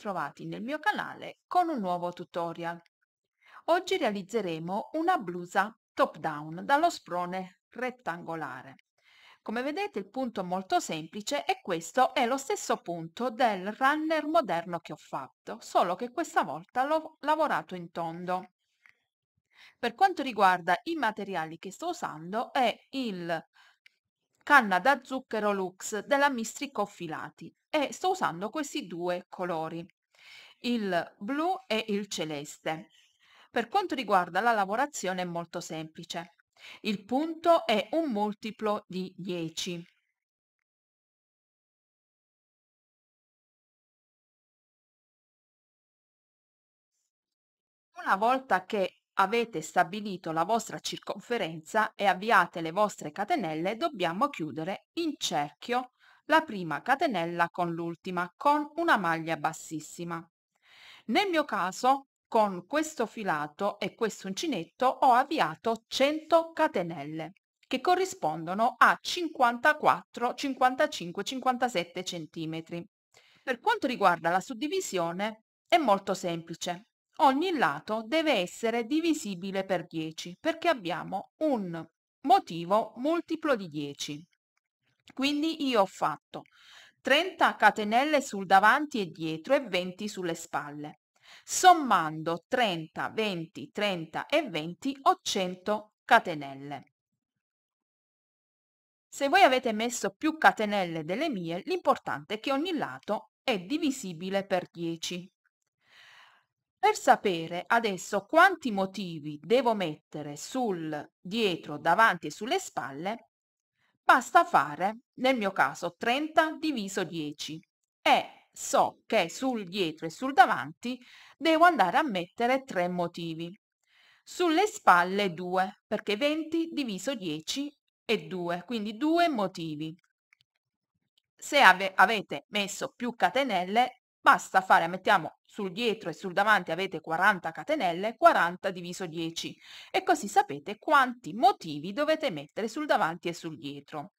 ritrovati nel mio canale con un nuovo tutorial. Oggi realizzeremo una blusa top down dallo sprone rettangolare. Come vedete il punto è molto semplice e questo è lo stesso punto del runner moderno che ho fatto, solo che questa volta l'ho lavorato in tondo. Per quanto riguarda i materiali che sto usando è il canna da zucchero Lux della Mistrico Filati e sto usando questi due colori, il blu e il celeste. Per quanto riguarda la lavorazione è molto semplice. Il punto è un multiplo di 10. Una volta che avete stabilito la vostra circonferenza e avviate le vostre catenelle, dobbiamo chiudere in cerchio la prima catenella con l'ultima con una maglia bassissima. Nel mio caso con questo filato e questo uncinetto ho avviato 100 catenelle che corrispondono a 54, 55, 57 centimetri. Per quanto riguarda la suddivisione è molto semplice. Ogni lato deve essere divisibile per 10 perché abbiamo un motivo multiplo di 10. Quindi io ho fatto 30 catenelle sul davanti e dietro e 20 sulle spalle. Sommando 30, 20, 30 e 20 ho 100 catenelle. Se voi avete messo più catenelle delle mie, l'importante è che ogni lato è divisibile per 10. Per sapere adesso quanti motivi devo mettere sul dietro, davanti e sulle spalle, Basta fare, nel mio caso, 30 diviso 10 e so che sul dietro e sul davanti devo andare a mettere tre motivi. Sulle spalle 2, perché 20 diviso 10 è 2, quindi due motivi. Se ave avete messo più catenelle Basta fare, mettiamo sul dietro e sul davanti avete 40 catenelle, 40 diviso 10 e così sapete quanti motivi dovete mettere sul davanti e sul dietro.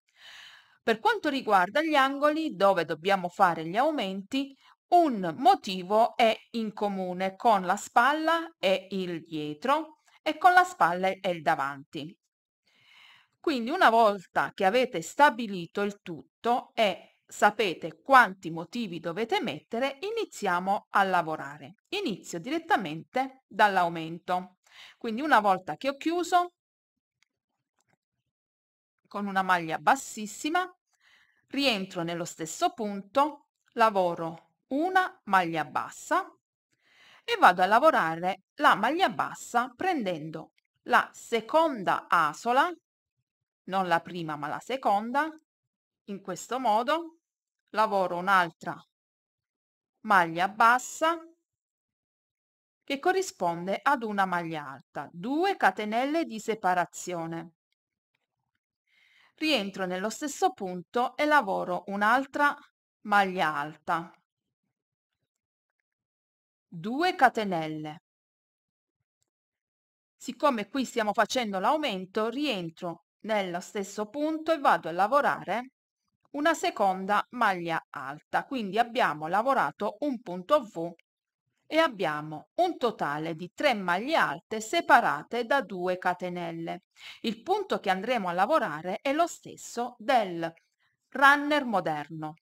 Per quanto riguarda gli angoli dove dobbiamo fare gli aumenti, un motivo è in comune con la spalla e il dietro e con la spalla e il davanti. Quindi una volta che avete stabilito il tutto è sapete quanti motivi dovete mettere, iniziamo a lavorare. Inizio direttamente dall'aumento. Quindi una volta che ho chiuso, con una maglia bassissima, rientro nello stesso punto, lavoro una maglia bassa e vado a lavorare la maglia bassa prendendo la seconda asola, non la prima ma la seconda, in questo modo, lavoro un'altra maglia bassa che corrisponde ad una maglia alta, 2 catenelle di separazione. Rientro nello stesso punto e lavoro un'altra maglia alta, 2 catenelle. Siccome qui stiamo facendo l'aumento, rientro nello stesso punto e vado a lavorare una seconda maglia alta quindi abbiamo lavorato un punto v e abbiamo un totale di 3 maglie alte separate da 2 catenelle. Il punto che andremo a lavorare è lo stesso del runner moderno,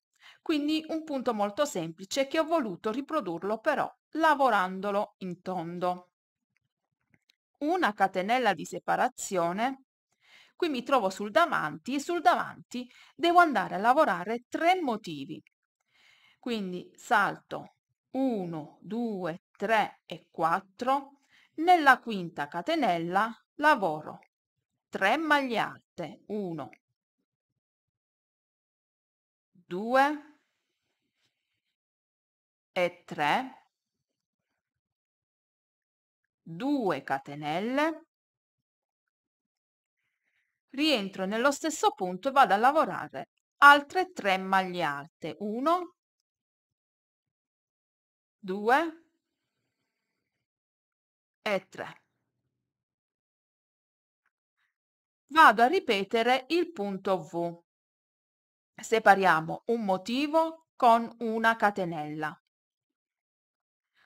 quindi un punto molto semplice che ho voluto riprodurlo però lavorandolo in tondo. Una catenella di separazione Qui mi trovo sul davanti e sul davanti devo andare a lavorare tre motivi. Quindi salto 1, 2, 3 e 4. Nella quinta catenella lavoro 3 maglie alte, 1, 2 e 3, 2 catenelle rientro nello stesso punto e vado a lavorare altre 3 maglie alte 1 2 e 3 vado a ripetere il punto v separiamo un motivo con una catenella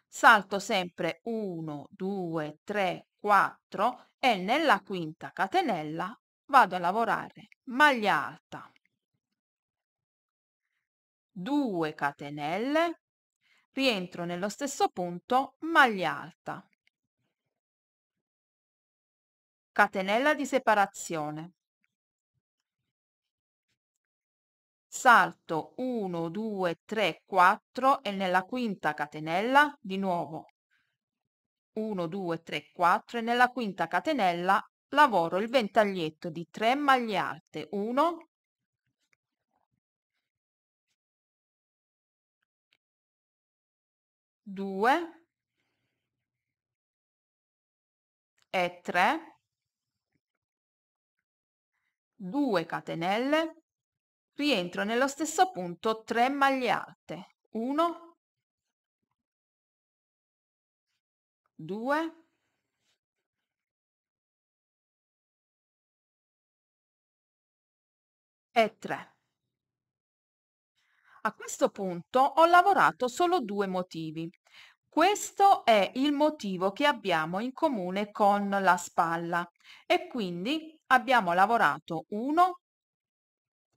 salto sempre 1 2 3 4 e nella quinta catenella vado a lavorare maglia alta 2 catenelle rientro nello stesso punto maglia alta catenella di separazione salto 1 2 3 4 e nella quinta catenella di nuovo 1 2 3 4 e nella quinta catenella lavoro il ventaglietto di 3 maglie alte 1 2 e 3 2 catenelle rientro nello stesso punto 3 maglie alte 1 2 e 3. A questo punto ho lavorato solo due motivi. Questo è il motivo che abbiamo in comune con la spalla e quindi abbiamo lavorato 1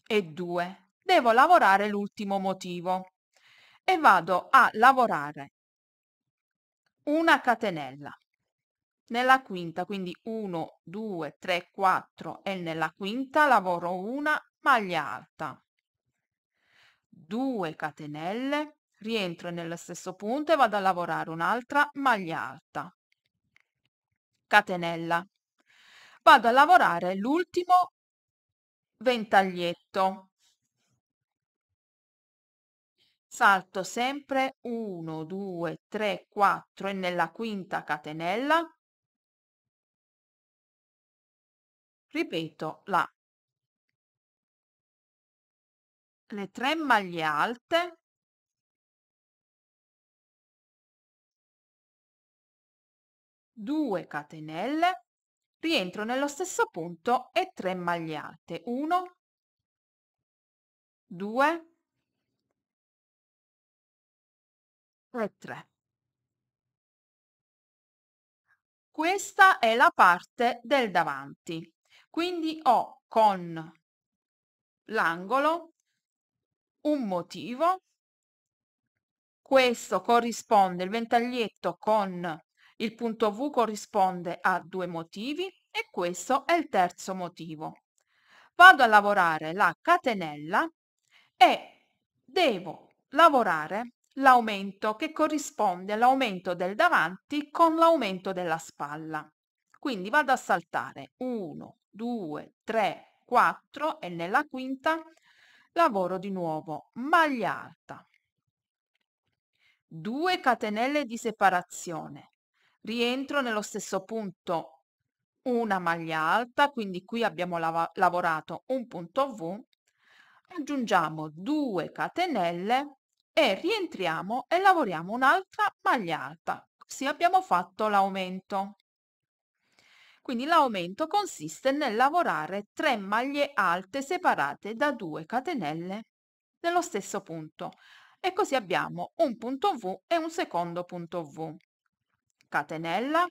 e 2. Devo lavorare l'ultimo motivo e vado a lavorare una catenella nella quinta, quindi 1, 2, 3, 4 e nella quinta lavoro una maglia alta. 2 catenelle, rientro nello stesso punto e vado a lavorare un'altra maglia alta. Catenella. Vado a lavorare l'ultimo ventaglietto. Salto sempre 1, 2, 3, 4 e nella quinta catenella ripeto la le tre maglie alte due catenelle rientro nello stesso punto e 3 maglie alte 1 2 e 3 questa è la parte del davanti quindi ho con l'angolo un motivo, questo corrisponde, il ventaglietto con il punto V corrisponde a due motivi e questo è il terzo motivo. Vado a lavorare la catenella e devo lavorare l'aumento che corrisponde all'aumento del davanti con l'aumento della spalla. Quindi vado a saltare 1, 2, 3, 4 e nella quinta lavoro di nuovo maglia alta 2 catenelle di separazione rientro nello stesso punto una maglia alta quindi qui abbiamo lav lavorato un punto v aggiungiamo 2 catenelle e rientriamo e lavoriamo un'altra maglia alta così abbiamo fatto l'aumento quindi l'aumento consiste nel lavorare tre maglie alte separate da due catenelle nello stesso punto e così abbiamo un punto V e un secondo punto V. Catenella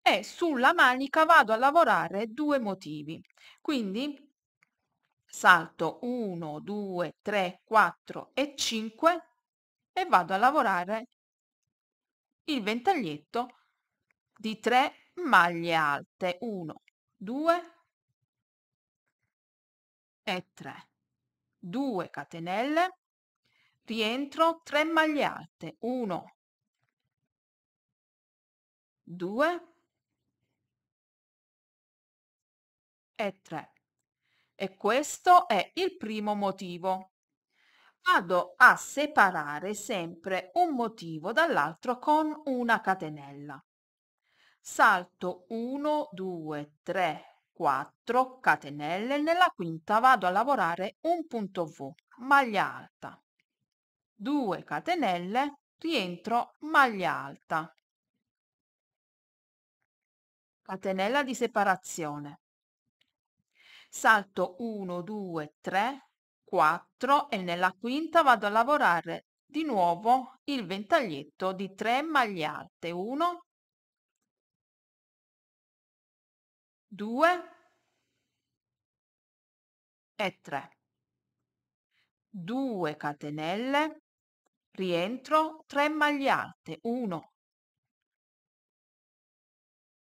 e sulla manica vado a lavorare due motivi. Quindi salto 1, 2, 3, 4 e 5 e vado a lavorare il ventaglietto di 3 maglie alte 1 2 e 3 2 catenelle rientro 3 maglie alte 1 2 e 3 e questo è il primo motivo vado a separare sempre un motivo dall'altro con una catenella salto 1 2 3 4 catenelle nella quinta vado a lavorare un punto v maglia alta 2 catenelle rientro maglia alta catenella di separazione salto 1 2 3 4 e nella quinta vado a lavorare di nuovo il ventaglietto di 3 maglie alte 1 2 e 3. 2 catenelle, rientro, 3 maglie alte, 1,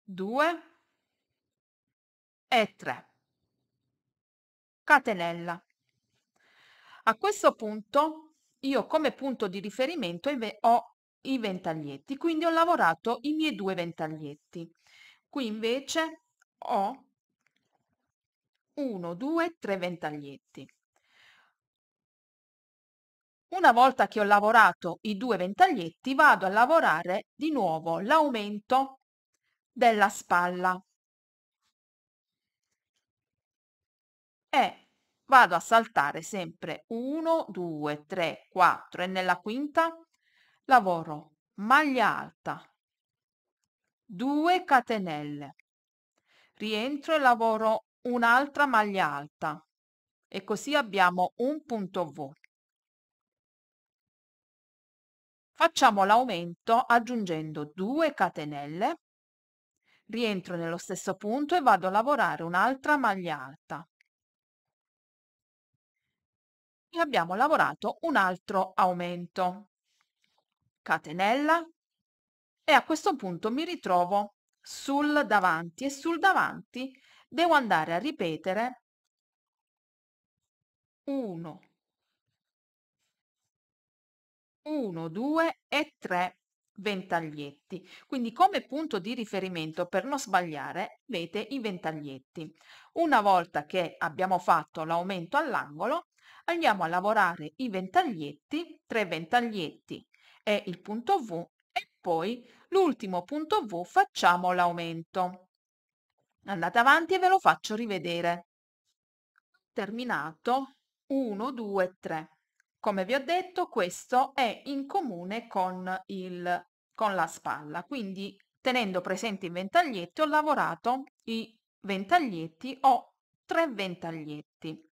2 e 3. Catenella. A questo punto io come punto di riferimento ho i ventaglietti, quindi ho lavorato i miei due ventaglietti. Qui invece ho 1, 2, 3 ventaglietti. Una volta che ho lavorato i due ventaglietti vado a lavorare di nuovo l'aumento della spalla e vado a saltare sempre 1, 2, 3, 4 e nella quinta lavoro maglia alta, 2 catenelle, rientro e lavoro un'altra maglia alta e così abbiamo un punto V. Facciamo l'aumento aggiungendo 2 catenelle, rientro nello stesso punto e vado a lavorare un'altra maglia alta. E abbiamo lavorato un altro aumento, catenella, e a questo punto mi ritrovo sul davanti e sul davanti devo andare a ripetere 1, 1, 2 e 3 ventaglietti. Quindi come punto di riferimento per non sbagliare avete i ventaglietti. Una volta che abbiamo fatto l'aumento all'angolo andiamo a lavorare i ventaglietti, 3 ventaglietti e il punto V e poi l'ultimo punto V facciamo l'aumento. Andate avanti e ve lo faccio rivedere. Terminato 1, 2, 3. Come vi ho detto questo è in comune con, il, con la spalla, quindi tenendo presente i ventaglietti ho lavorato i ventaglietti ho tre ventaglietti.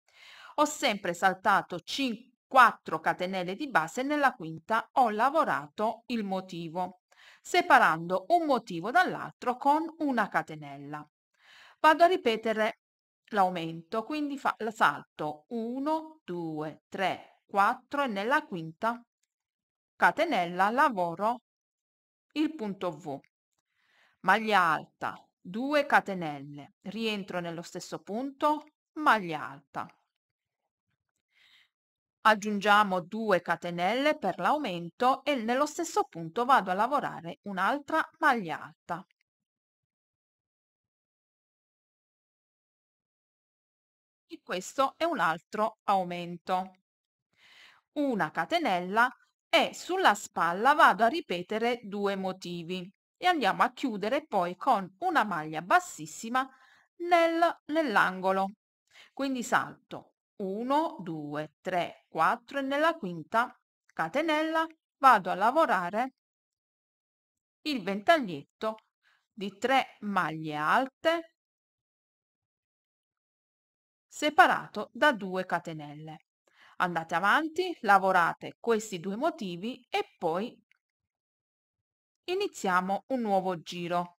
Ho sempre saltato 5, 4 catenelle di base e nella quinta ho lavorato il motivo separando un motivo dall'altro con una catenella. Vado a ripetere l'aumento, quindi fa, la salto 1, 2, 3, 4 e nella quinta catenella lavoro il punto V. Maglia alta, 2 catenelle, rientro nello stesso punto, maglia alta, aggiungiamo 2 catenelle per l'aumento e nello stesso punto vado a lavorare un'altra maglia alta. E questo è un altro aumento. Una catenella e sulla spalla vado a ripetere due motivi e andiamo a chiudere poi con una maglia bassissima nel, nell'angolo. Quindi salto 1, 2, 3, 4 e nella quinta catenella vado a lavorare il ventaglietto di 3 maglie alte separato da 2 catenelle. Andate avanti, lavorate questi due motivi e poi iniziamo un nuovo giro.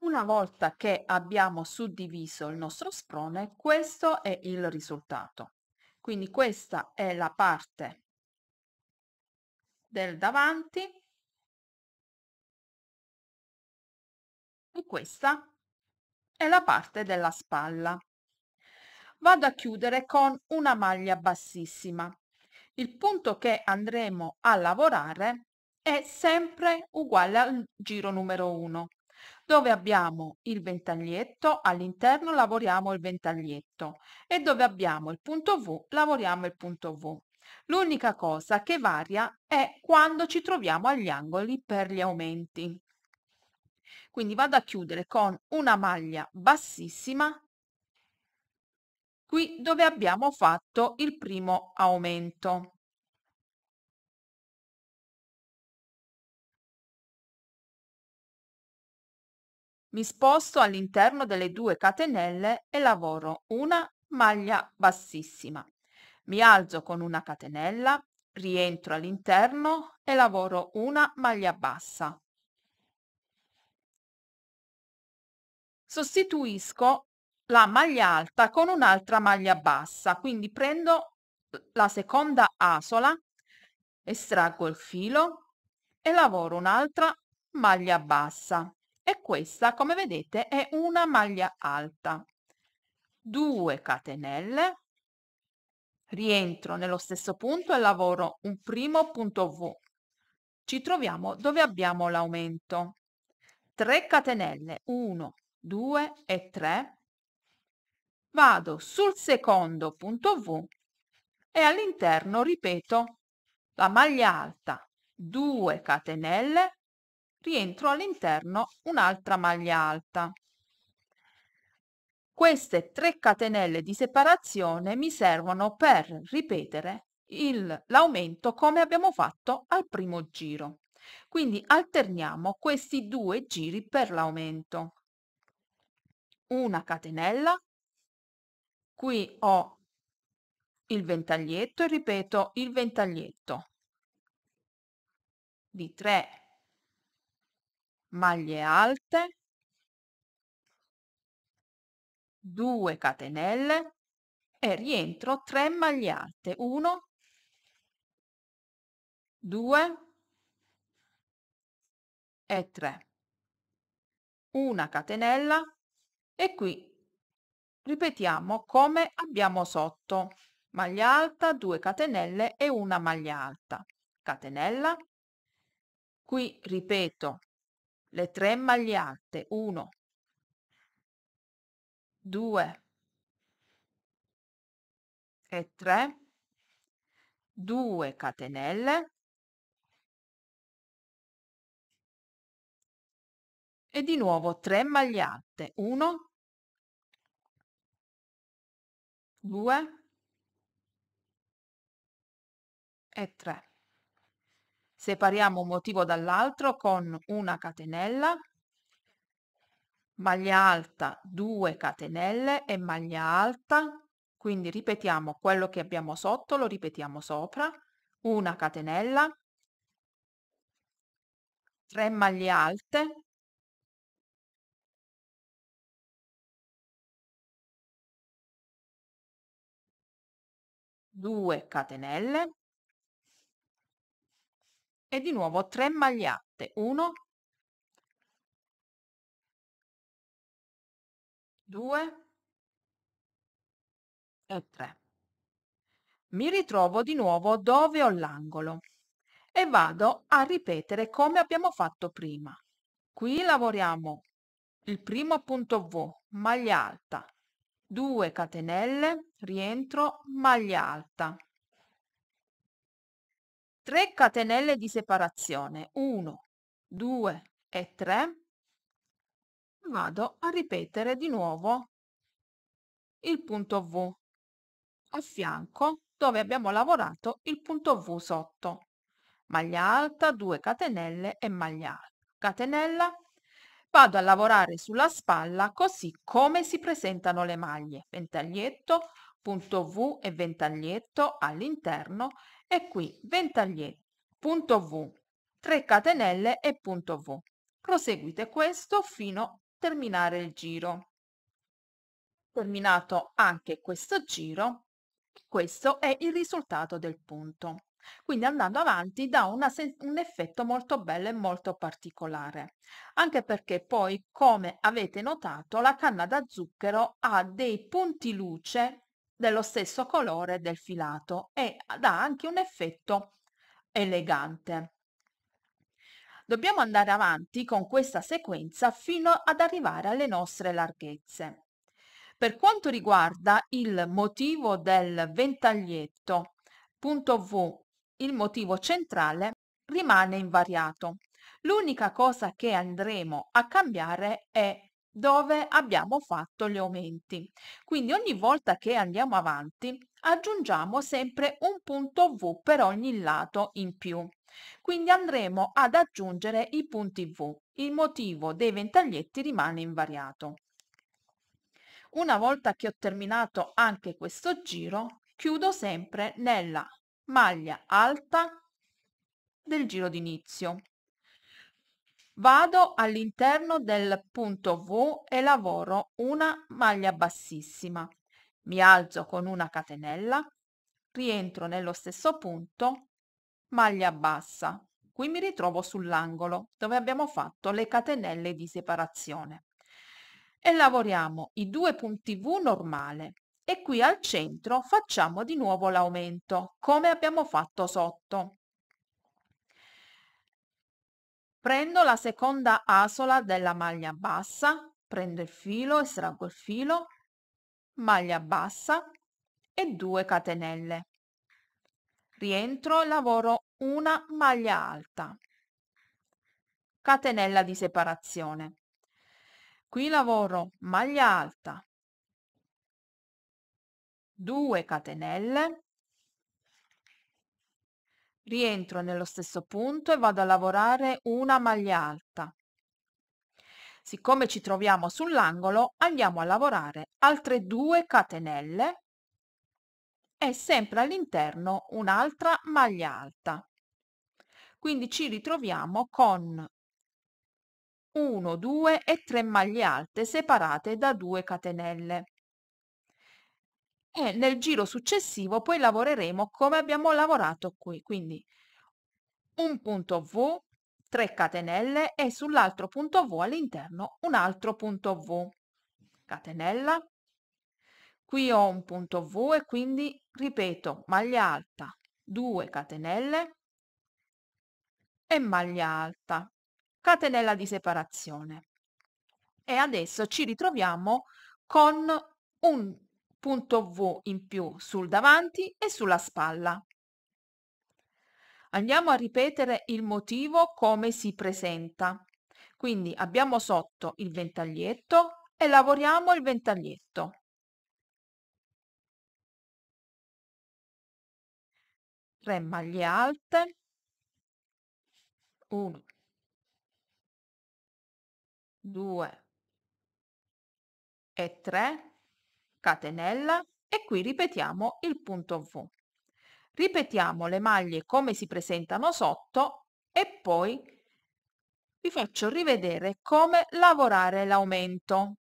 Una volta che abbiamo suddiviso il nostro sprone, questo è il risultato. Quindi questa è la parte del davanti e questa è la parte della spalla. Vado a chiudere con una maglia bassissima. Il punto che andremo a lavorare è sempre uguale al giro numero 1 dove abbiamo il ventaglietto all'interno lavoriamo il ventaglietto e dove abbiamo il punto V lavoriamo il punto V. L'unica cosa che varia è quando ci troviamo agli angoli per gli aumenti. Quindi vado a chiudere con una maglia bassissima qui dove abbiamo fatto il primo aumento Mi sposto all'interno delle due catenelle e lavoro una maglia bassissima. Mi alzo con una catenella, rientro all'interno e lavoro una maglia bassa. Sostituisco la maglia alta con un'altra maglia bassa, quindi prendo la seconda asola, estraggo il filo e lavoro un'altra maglia bassa e questa come vedete è una maglia alta 2 catenelle rientro nello stesso punto e lavoro un primo punto v ci troviamo dove abbiamo l'aumento 3 catenelle 1 2 e 3 vado sul secondo punto v e all'interno ripeto la maglia alta 2 catenelle rientro all'interno un'altra maglia alta. Queste 3 catenelle di separazione mi servono per ripetere l'aumento come abbiamo fatto al primo giro. Quindi alterniamo questi due giri per l'aumento. Una catenella, qui ho il ventaglietto e ripeto il ventaglietto di 3 maglie alte 2 catenelle e rientro 3 maglie alte 1 2 e 3 una catenella e qui ripetiamo come abbiamo sotto maglia alta 2 catenelle e una maglia alta catenella qui ripeto le tre maglie alte, 1, 2 e 3, 2 catenelle e di nuovo 3 maglie alte, 1, 2 e 3. Separiamo un motivo dall'altro con una catenella, maglia alta 2 catenelle e maglia alta, quindi ripetiamo quello che abbiamo sotto, lo ripetiamo sopra, una catenella, 3 maglie alte, due catenelle e di nuovo 3 magliate 1 2 e 3 mi ritrovo di nuovo dove ho l'angolo e vado a ripetere come abbiamo fatto prima qui lavoriamo il primo punto V maglia alta 2 catenelle rientro maglia alta 3 catenelle di separazione 1 2 e 3 vado a ripetere di nuovo il punto v a fianco dove abbiamo lavorato il punto v sotto maglia alta 2 catenelle e maglia alta catenella vado a lavorare sulla spalla così come si presentano le maglie ventaglietto punto v e ventaglietto all'interno e qui ventaglietti, punto V, 3 catenelle e punto V. Proseguite questo fino a terminare il giro. Terminato anche questo giro, questo è il risultato del punto. Quindi andando avanti dà un effetto molto bello e molto particolare, anche perché poi, come avete notato, la canna da zucchero ha dei punti luce dello stesso colore del filato e ah, dà anche un effetto elegante. Dobbiamo andare avanti con questa sequenza fino ad arrivare alle nostre larghezze. Per quanto riguarda il motivo del ventaglietto, punto V, il motivo centrale, rimane invariato. L'unica cosa che andremo a cambiare è dove abbiamo fatto gli aumenti. Quindi ogni volta che andiamo avanti aggiungiamo sempre un punto V per ogni lato in più. Quindi andremo ad aggiungere i punti V. Il motivo dei ventaglietti rimane invariato. Una volta che ho terminato anche questo giro, chiudo sempre nella maglia alta del giro d'inizio. Vado all'interno del punto V e lavoro una maglia bassissima. Mi alzo con una catenella, rientro nello stesso punto, maglia bassa. Qui mi ritrovo sull'angolo dove abbiamo fatto le catenelle di separazione. E lavoriamo i due punti V normale e qui al centro facciamo di nuovo l'aumento come abbiamo fatto sotto. prendo la seconda asola della maglia bassa prendo il filo estraggo il filo maglia bassa e 2 catenelle rientro lavoro una maglia alta catenella di separazione qui lavoro maglia alta 2 catenelle rientro nello stesso punto e vado a lavorare una maglia alta. Siccome ci troviamo sull'angolo andiamo a lavorare altre due catenelle e sempre all'interno un'altra maglia alta. Quindi ci ritroviamo con 1, 2 e 3 maglie alte separate da 2 catenelle e nel giro successivo poi lavoreremo come abbiamo lavorato qui, quindi un punto V, 3 catenelle e sull'altro punto V all'interno un altro punto V, catenella, qui ho un punto V e quindi ripeto maglia alta, 2 catenelle e maglia alta, catenella di separazione. E adesso ci ritroviamo con un punto V in più sul davanti e sulla spalla. Andiamo a ripetere il motivo come si presenta. Quindi abbiamo sotto il ventaglietto e lavoriamo il ventaglietto. Tre maglie alte, 1, 2 e 3 catenella e qui ripetiamo il punto V. Ripetiamo le maglie come si presentano sotto e poi vi faccio rivedere come lavorare l'aumento.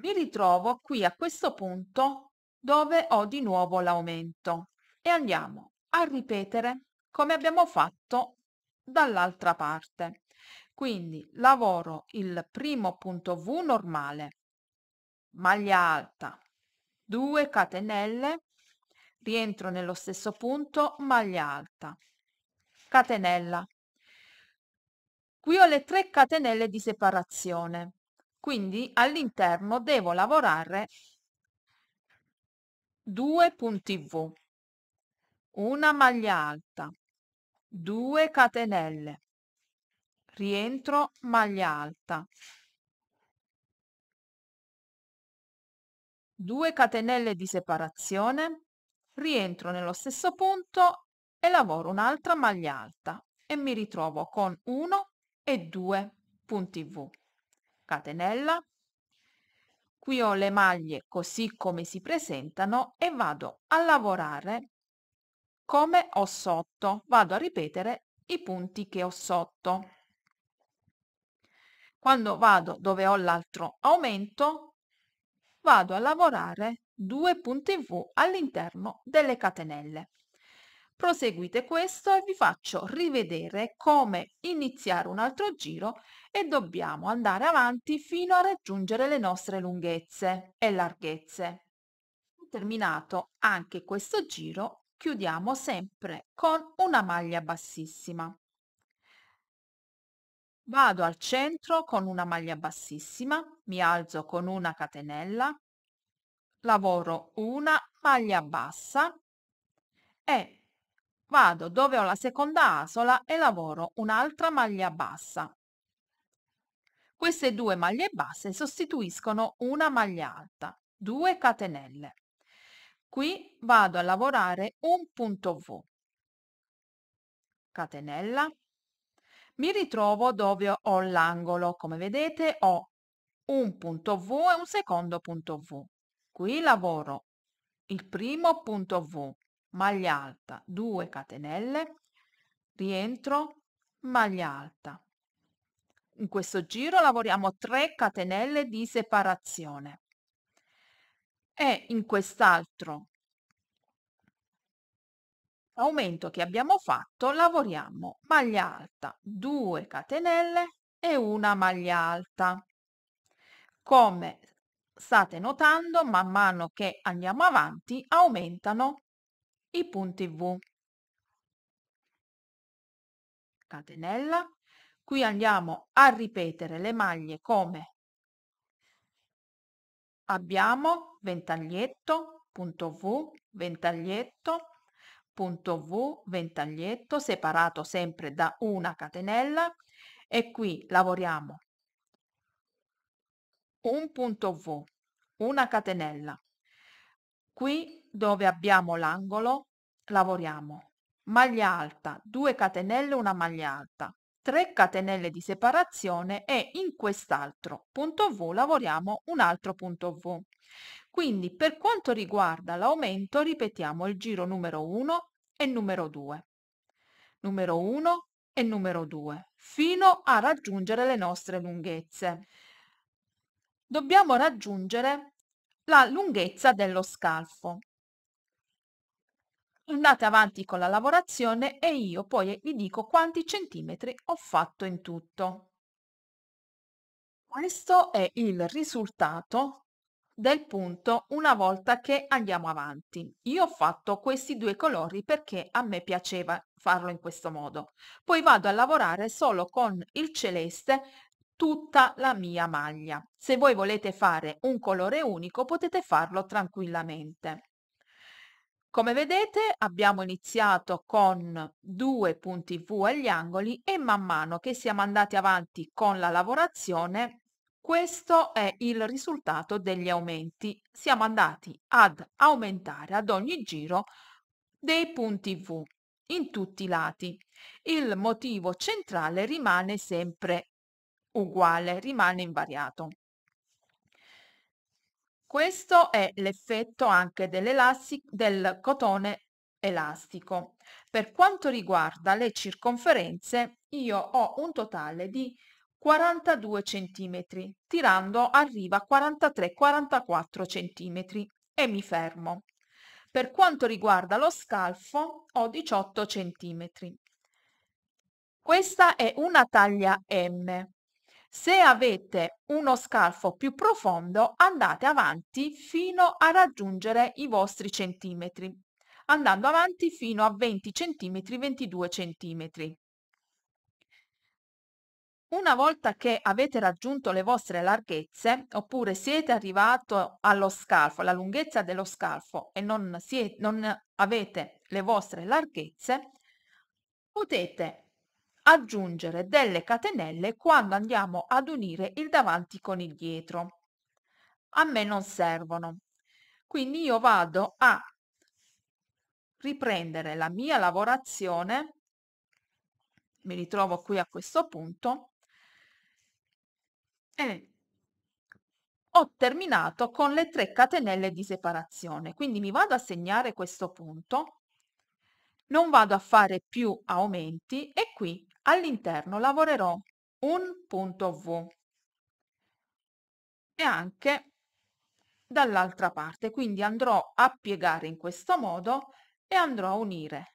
Mi ritrovo qui a questo punto dove ho di nuovo l'aumento e andiamo a ripetere come abbiamo fatto dall'altra parte. Quindi lavoro il primo punto V normale, maglia alta 2 catenelle rientro nello stesso punto maglia alta catenella qui ho le 3 catenelle di separazione quindi all'interno devo lavorare 2 punti v una maglia alta 2 catenelle rientro maglia alta 2 catenelle di separazione, rientro nello stesso punto e lavoro un'altra maglia alta e mi ritrovo con 1 e 2 punti V. Catenella, qui ho le maglie così come si presentano e vado a lavorare come ho sotto, vado a ripetere i punti che ho sotto. Quando vado dove ho l'altro aumento vado a lavorare due punti V all'interno delle catenelle. Proseguite questo e vi faccio rivedere come iniziare un altro giro e dobbiamo andare avanti fino a raggiungere le nostre lunghezze e larghezze. Terminato anche questo giro chiudiamo sempre con una maglia bassissima. Vado al centro con una maglia bassissima, mi alzo con una catenella, lavoro una maglia bassa e vado dove ho la seconda asola e lavoro un'altra maglia bassa. Queste due maglie basse sostituiscono una maglia alta, 2 catenelle. Qui vado a lavorare un punto V, catenella, mi ritrovo dove ho l'angolo. Come vedete ho un punto V e un secondo punto V. Qui lavoro il primo punto V, maglia alta, 2 catenelle, rientro, maglia alta. In questo giro lavoriamo 3 catenelle di separazione e in quest'altro aumento che abbiamo fatto lavoriamo maglia alta 2 catenelle e una maglia alta come state notando man mano che andiamo avanti aumentano i punti v catenella qui andiamo a ripetere le maglie come abbiamo ventaglietto punto v ventaglietto punto V ventaglietto separato sempre da una catenella e qui lavoriamo un punto V, una catenella. Qui dove abbiamo l'angolo lavoriamo maglia alta, 2 catenelle, una maglia alta, 3 catenelle di separazione e in quest'altro punto V lavoriamo un altro punto V. Quindi per quanto riguarda l'aumento ripetiamo il giro numero 1 e numero 2, numero 1 e numero 2, fino a raggiungere le nostre lunghezze. Dobbiamo raggiungere la lunghezza dello scalfo. Andate avanti con la lavorazione e io poi vi dico quanti centimetri ho fatto in tutto. Questo è il risultato del punto una volta che andiamo avanti. Io ho fatto questi due colori perché a me piaceva farlo in questo modo. Poi vado a lavorare solo con il celeste tutta la mia maglia. Se voi volete fare un colore unico potete farlo tranquillamente. Come vedete abbiamo iniziato con due punti V agli angoli e man mano che siamo andati avanti con la lavorazione questo è il risultato degli aumenti. Siamo andati ad aumentare ad ogni giro dei punti V in tutti i lati. Il motivo centrale rimane sempre uguale, rimane invariato. Questo è l'effetto anche del cotone elastico. Per quanto riguarda le circonferenze, io ho un totale di 42 cm, tirando arriva a 43-44 cm e mi fermo. Per quanto riguarda lo scalfo ho 18 cm. Questa è una taglia M. Se avete uno scalfo più profondo andate avanti fino a raggiungere i vostri centimetri, andando avanti fino a 20 cm, 22 cm. Una volta che avete raggiunto le vostre larghezze, oppure siete arrivato allo scalfo, alla lunghezza dello scalfo e non, siete, non avete le vostre larghezze, potete aggiungere delle catenelle quando andiamo ad unire il davanti con il dietro. A me non servono. Quindi io vado a riprendere la mia lavorazione, mi ritrovo qui a questo punto, e eh. ho terminato con le 3 catenelle di separazione. Quindi mi vado a segnare questo punto, non vado a fare più aumenti e qui all'interno lavorerò un punto V e anche dall'altra parte. Quindi andrò a piegare in questo modo e andrò a unire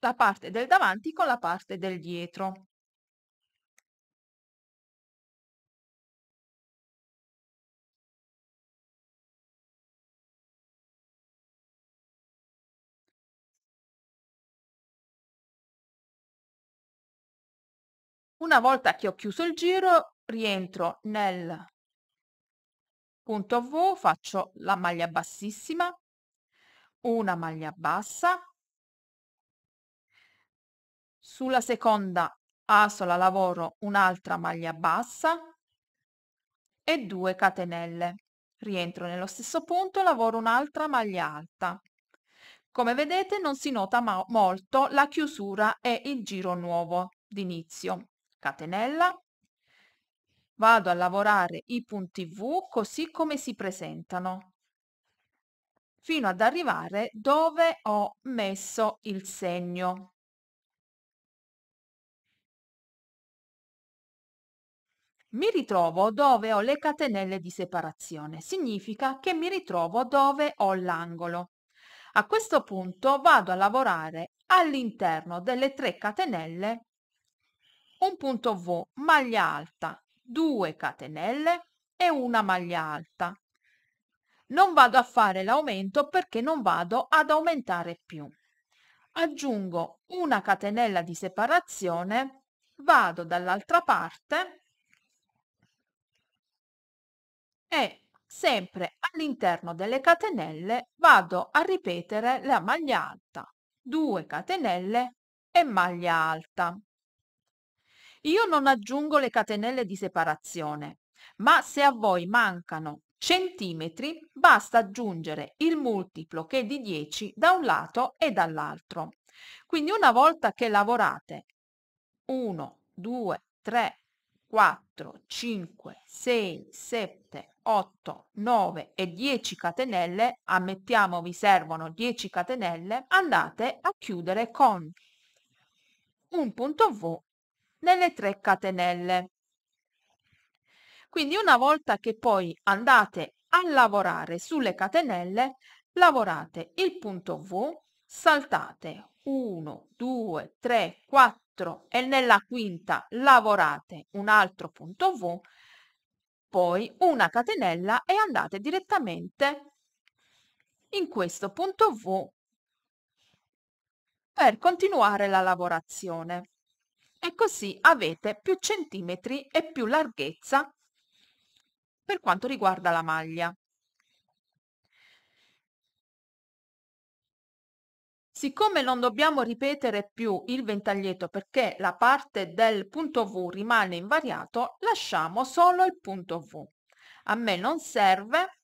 la parte del davanti con la parte del dietro. Una volta che ho chiuso il giro, rientro nel punto V, faccio la maglia bassissima, una maglia bassa, sulla seconda asola lavoro un'altra maglia bassa e 2 catenelle. Rientro nello stesso punto, lavoro un'altra maglia alta. Come vedete non si nota molto la chiusura e il giro nuovo d'inizio catenella, vado a lavorare i punti V così come si presentano fino ad arrivare dove ho messo il segno. Mi ritrovo dove ho le catenelle di separazione, significa che mi ritrovo dove ho l'angolo. A questo punto vado a lavorare all'interno delle tre catenelle un punto V, maglia alta, 2 catenelle e una maglia alta. Non vado a fare l'aumento perché non vado ad aumentare più. Aggiungo una catenella di separazione, vado dall'altra parte e sempre all'interno delle catenelle vado a ripetere la maglia alta, 2 catenelle e maglia alta. Io non aggiungo le catenelle di separazione, ma se a voi mancano centimetri basta aggiungere il multiplo che è di 10 da un lato e dall'altro. Quindi una volta che lavorate 1, 2, 3, 4, 5, 6, 7, 8, 9 e 10 catenelle, ammettiamo vi servono 10 catenelle, andate a chiudere con un punto V nelle tre catenelle. Quindi una volta che poi andate a lavorare sulle catenelle, lavorate il punto V, saltate 1, 2, 3, 4 e nella quinta lavorate un altro punto V, poi una catenella e andate direttamente in questo punto V per continuare la lavorazione e così avete più centimetri e più larghezza per quanto riguarda la maglia. Siccome non dobbiamo ripetere più il ventaglietto perché la parte del punto V rimane invariato, lasciamo solo il punto V. A me non serve,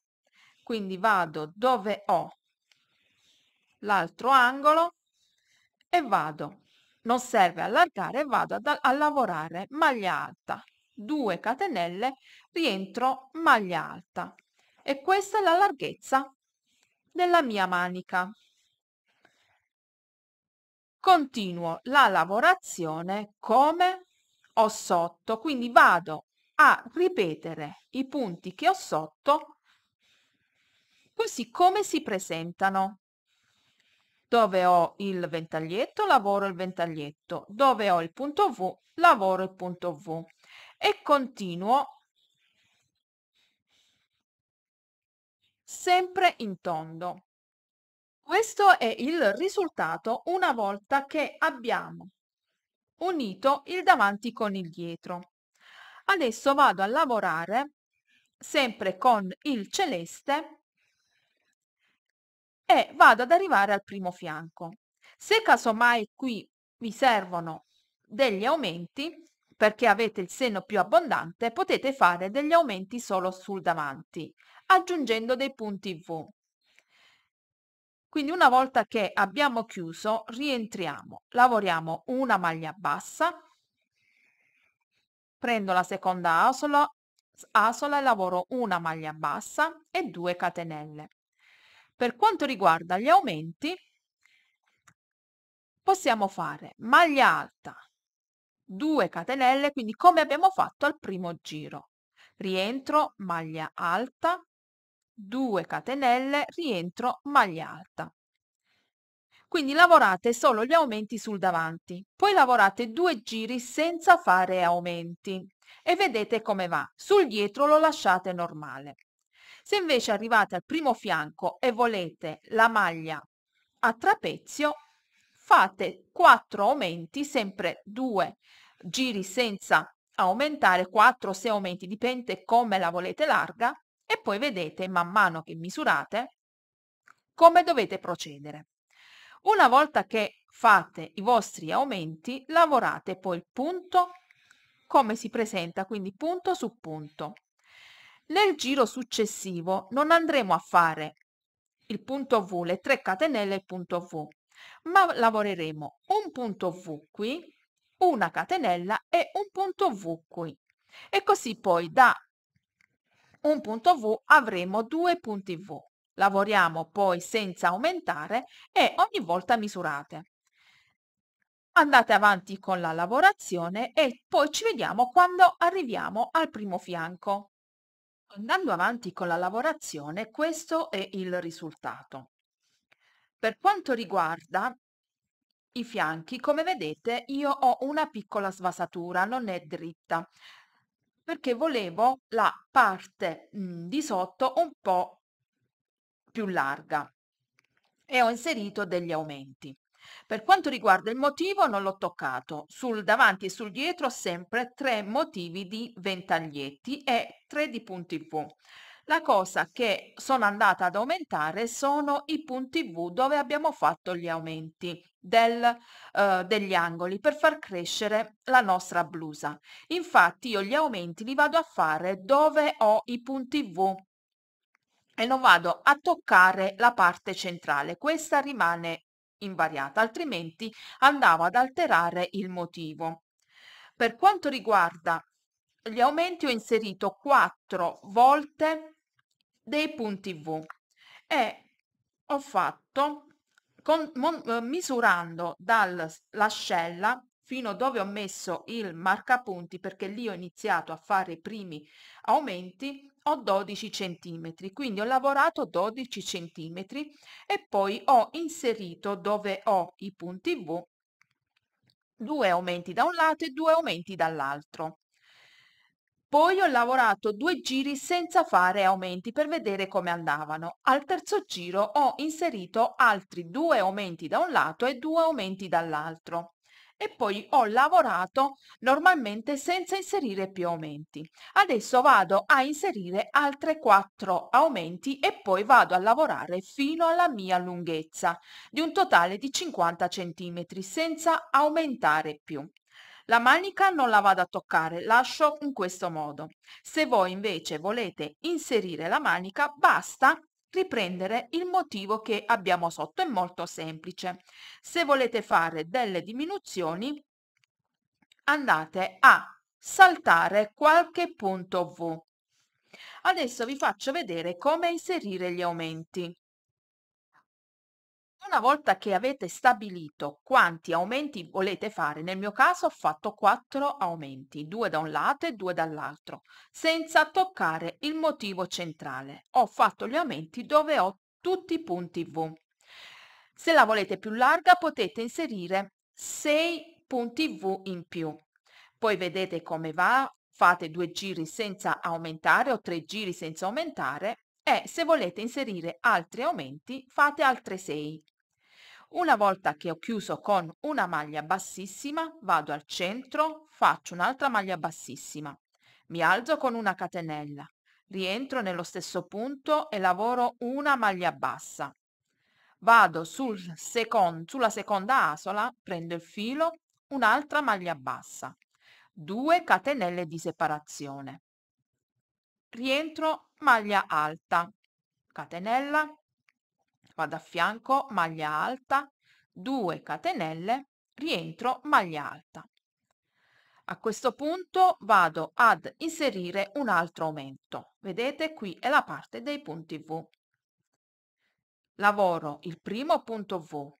quindi vado dove ho l'altro angolo e vado non serve allargare, vado ad, a lavorare maglia alta, 2 catenelle, rientro maglia alta e questa è la larghezza della mia manica. Continuo la lavorazione come ho sotto, quindi vado a ripetere i punti che ho sotto così come si presentano dove ho il ventaglietto lavoro il ventaglietto dove ho il punto v lavoro il punto v e continuo sempre in tondo questo è il risultato una volta che abbiamo unito il davanti con il dietro adesso vado a lavorare sempre con il celeste e vado ad arrivare al primo fianco. Se casomai qui vi servono degli aumenti, perché avete il seno più abbondante, potete fare degli aumenti solo sul davanti, aggiungendo dei punti V. Quindi una volta che abbiamo chiuso, rientriamo, lavoriamo una maglia bassa, prendo la seconda asola, asola e lavoro una maglia bassa e 2 catenelle. Per quanto riguarda gli aumenti, possiamo fare maglia alta, 2 catenelle, quindi come abbiamo fatto al primo giro. Rientro, maglia alta, 2 catenelle, rientro, maglia alta. Quindi lavorate solo gli aumenti sul davanti, poi lavorate due giri senza fare aumenti e vedete come va. Sul dietro lo lasciate normale. Se invece arrivate al primo fianco e volete la maglia a trapezio, fate 4 aumenti, sempre 2 giri senza aumentare, 4 o 6 aumenti, dipende come la volete larga, e poi vedete man mano che misurate come dovete procedere. Una volta che fate i vostri aumenti, lavorate poi il punto come si presenta, quindi punto su punto. Nel giro successivo non andremo a fare il punto V, le 3 catenelle il punto V, ma lavoreremo un punto V qui, una catenella e un punto V qui. E così poi da un punto V avremo due punti V. Lavoriamo poi senza aumentare e ogni volta misurate. Andate avanti con la lavorazione e poi ci vediamo quando arriviamo al primo fianco. Andando avanti con la lavorazione, questo è il risultato. Per quanto riguarda i fianchi, come vedete io ho una piccola svasatura, non è dritta, perché volevo la parte mh, mhmm, di sotto un po' più larga e ho inserito degli aumenti. Per quanto riguarda il motivo non l'ho toccato, sul davanti e sul dietro sempre tre motivi di ventaglietti e tre di punti V. La cosa che sono andata ad aumentare sono i punti V dove abbiamo fatto gli aumenti del, eh, degli angoli per far crescere la nostra blusa. Infatti io gli aumenti li vado a fare dove ho i punti V e non vado a toccare la parte centrale, questa rimane invariata, altrimenti andava ad alterare il motivo. Per quanto riguarda gli aumenti ho inserito quattro volte dei punti V e ho fatto con, mon, eh, misurando dall'ascella fino dove ho messo il marcapunti perché lì ho iniziato a fare i primi aumenti ho 12 centimetri quindi ho lavorato 12 centimetri e poi ho inserito dove ho i punti v due aumenti da un lato e due aumenti dall'altro poi ho lavorato due giri senza fare aumenti per vedere come andavano al terzo giro ho inserito altri due aumenti da un lato e due aumenti dall'altro e poi ho lavorato normalmente senza inserire più aumenti. Adesso vado a inserire altre 4 aumenti e poi vado a lavorare fino alla mia lunghezza di un totale di 50 cm senza aumentare più. La manica non la vado a toccare, lascio in questo modo. Se voi invece volete inserire la manica, basta riprendere il motivo che abbiamo sotto. È molto semplice. Se volete fare delle diminuzioni, andate a saltare qualche punto V. Adesso vi faccio vedere come inserire gli aumenti una volta che avete stabilito quanti aumenti volete fare, nel mio caso ho fatto 4 aumenti, 2 da un lato e 2 dall'altro, senza toccare il motivo centrale. Ho fatto gli aumenti dove ho tutti i punti V. Se la volete più larga potete inserire 6 punti V in più. Poi vedete come va, fate due giri senza aumentare o tre giri senza aumentare e se volete inserire altri aumenti fate altre 6. Una volta che ho chiuso con una maglia bassissima, vado al centro, faccio un'altra maglia bassissima, mi alzo con una catenella, rientro nello stesso punto e lavoro una maglia bassa. Vado sul second, sulla seconda asola, prendo il filo, un'altra maglia bassa, 2 catenelle di separazione. Rientro maglia alta, catenella, scarpa da fianco maglia alta, 2 catenelle, rientro maglia alta. A questo punto vado ad inserire un altro aumento. Vedete qui è la parte dei punti V. Lavoro il primo punto V,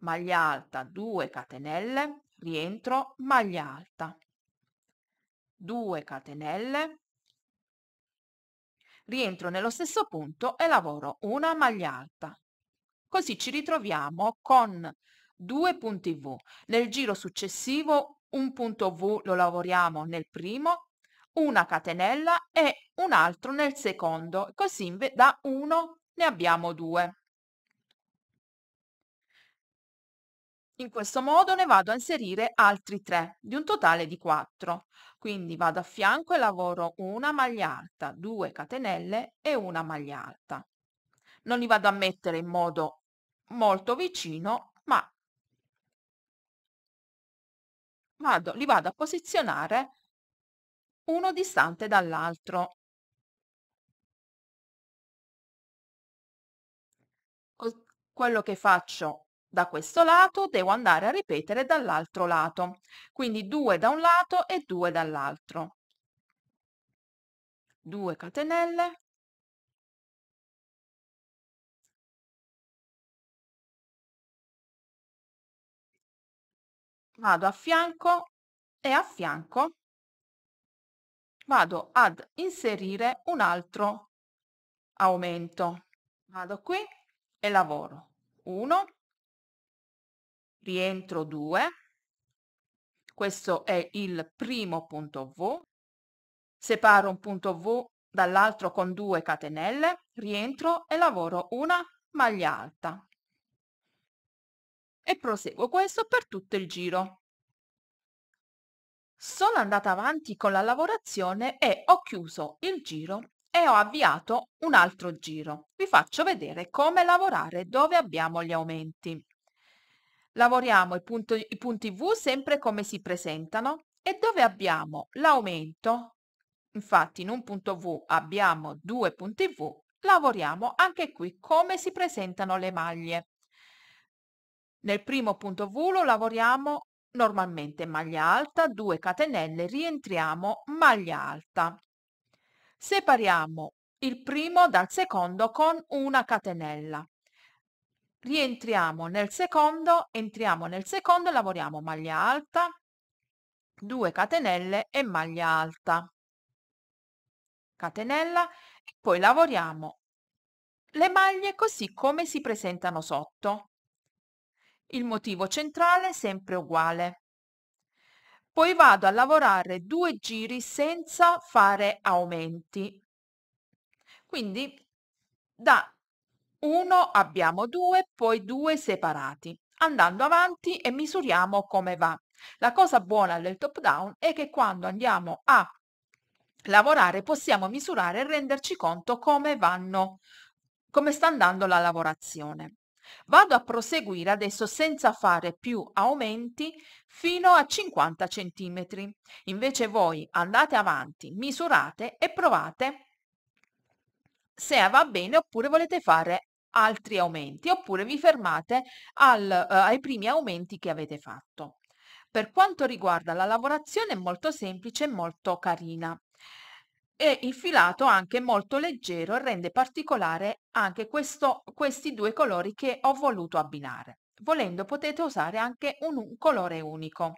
maglia alta 2 catenelle, rientro maglia alta. 2 catenelle, rientro nello stesso punto e lavoro una maglia alta. Così ci ritroviamo con due punti V. Nel giro successivo un punto V lo lavoriamo nel primo, una catenella e un altro nel secondo, così da 1 ne abbiamo 2. In questo modo ne vado a inserire altri 3, di un totale di 4. Quindi vado a fianco e lavoro una maglia alta, 2 catenelle e una maglia alta. Non li vado a mettere in modo molto vicino, ma vado, li vado a posizionare uno distante dall'altro. Quello che faccio da questo lato devo andare a ripetere dall'altro lato, quindi due da un lato e due dall'altro. 2 catenelle vado a fianco e a fianco vado ad inserire un altro aumento. Vado qui e lavoro 1, rientro 2, questo è il primo punto V, separo un punto V dall'altro con 2 catenelle, rientro e lavoro una maglia alta e proseguo questo per tutto il giro. Sono andata avanti con la lavorazione e ho chiuso il giro e ho avviato un altro giro. Vi faccio vedere come lavorare dove abbiamo gli aumenti. Lavoriamo i, punto, i punti V sempre come si presentano e dove abbiamo l'aumento, infatti in un punto V abbiamo due punti V, lavoriamo anche qui come si presentano le maglie. Nel primo punto vulo lavoriamo normalmente maglia alta, 2 catenelle, rientriamo maglia alta. Separiamo il primo dal secondo con una catenella. Rientriamo nel secondo, entriamo nel secondo e lavoriamo maglia alta, 2 catenelle e maglia alta. Catenella e poi lavoriamo le maglie così come si presentano sotto il motivo centrale sempre uguale. Poi vado a lavorare due giri senza fare aumenti. Quindi da 1 abbiamo 2, poi 2 separati. Andando avanti e misuriamo come va. La cosa buona del top down è che quando andiamo a lavorare possiamo misurare e renderci conto come vanno, come sta andando la lavorazione. Vado a proseguire adesso senza fare più aumenti fino a 50 cm. Invece voi andate avanti, misurate e provate se va bene oppure volete fare altri aumenti oppure vi fermate al, eh, ai primi aumenti che avete fatto. Per quanto riguarda la lavorazione è molto semplice e molto carina e il filato anche molto leggero rende particolare anche questo, questi due colori che ho voluto abbinare. Volendo potete usare anche un, un colore unico.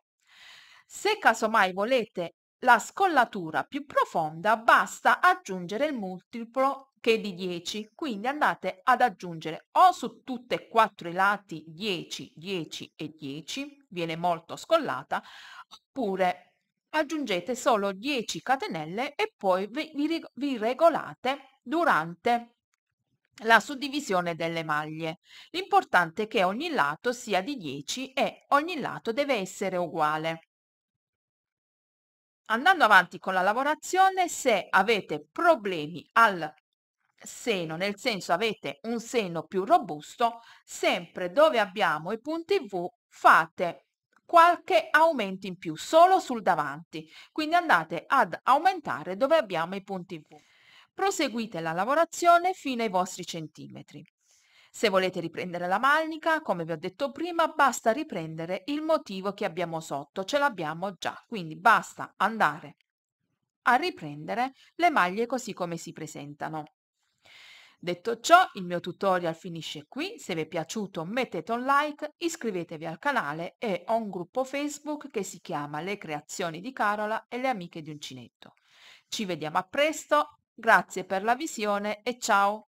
Se casomai volete la scollatura più profonda basta aggiungere il multiplo che è di 10, quindi andate ad aggiungere o su tutti e quattro i lati 10, 10 e 10, viene molto scollata, oppure aggiungete solo 10 catenelle e poi vi, vi regolate durante la suddivisione delle maglie. L'importante è che ogni lato sia di 10 e ogni lato deve essere uguale. Andando avanti con la lavorazione, se avete problemi al seno, nel senso avete un seno più robusto, sempre dove abbiamo i punti V fate qualche aumento in più solo sul davanti, quindi andate ad aumentare dove abbiamo i punti V. Proseguite la lavorazione fino ai vostri centimetri. Se volete riprendere la manica, come vi ho detto prima, basta riprendere il motivo che abbiamo sotto, ce l'abbiamo già, quindi basta andare a riprendere le maglie così come si presentano. Detto ciò, il mio tutorial finisce qui, se vi è piaciuto mettete un like, iscrivetevi al canale e ho un gruppo Facebook che si chiama Le creazioni di Carola e le amiche di Uncinetto. Ci vediamo a presto, grazie per la visione e ciao!